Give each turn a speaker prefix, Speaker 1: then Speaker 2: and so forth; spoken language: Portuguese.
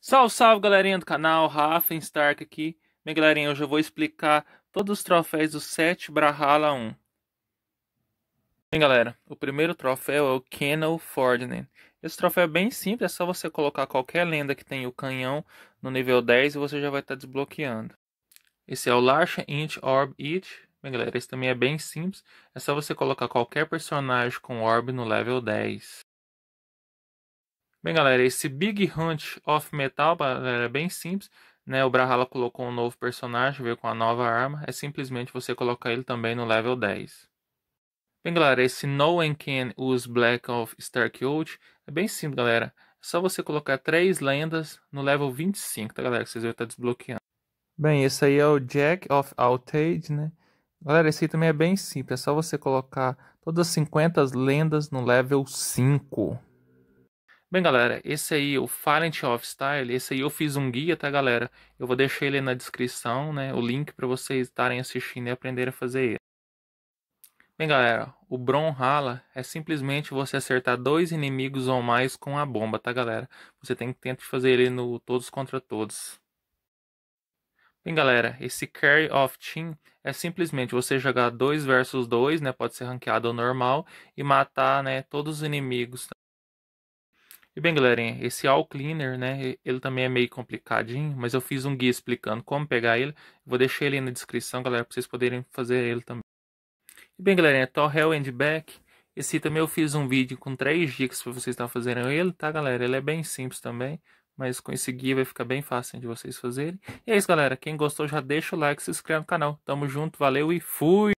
Speaker 1: Salve, salve galerinha do canal, Rafa Stark aqui. Minha galerinha, hoje eu vou explicar todos os troféus do 7 Brahala 1. Bem galera, o primeiro troféu é o Kennel Fordinand. Esse troféu é bem simples, é só você colocar qualquer lenda que tem o canhão no nível 10 e você já vai estar tá desbloqueando. Esse é o Larcha Int Orb It. Bem galera, esse também é bem simples, é só você colocar qualquer personagem com orb no level 10. Bem, galera, esse Big Hunt of Metal galera, é bem simples. Né? O Brahala colocou um novo personagem, veio com a nova arma. É simplesmente você colocar ele também no level 10. Bem, galera, esse No One Can Use Black of Stark Old é bem simples, galera. É só você colocar três lendas no level 25, tá, galera? Que vocês vão estar desbloqueando. Bem, esse aí é o Jack of Outage, né? Galera, esse aí também é bem simples. É só você colocar todas as 50 lendas no level 5. Bem, galera, esse aí, o Silent of Style, esse aí eu fiz um guia, tá, galera? Eu vou deixar ele na descrição, né? O link para vocês estarem assistindo e aprenderem a fazer ele. Bem, galera, o Bron Hala é simplesmente você acertar dois inimigos ou mais com a bomba, tá, galera? Você tem que tentar fazer ele no todos contra todos. Bem, galera, esse Carry of Team é simplesmente você jogar dois versus dois, né? Pode ser ranqueado ou normal, e matar, né, todos os inimigos, e bem, galerinha, esse All Cleaner, né, ele também é meio complicadinho, mas eu fiz um guia explicando como pegar ele. Vou deixar ele aí na descrição, galera, para vocês poderem fazer ele também. E bem, galerinha, Torrel and Back. Esse também eu fiz um vídeo com três dicas para vocês estar fazendo ele, tá, galera? Ele é bem simples também, mas com esse guia vai ficar bem fácil de vocês fazerem. E é isso, galera. Quem gostou já deixa o like, se inscreve no canal. Tamo junto, valeu e fui!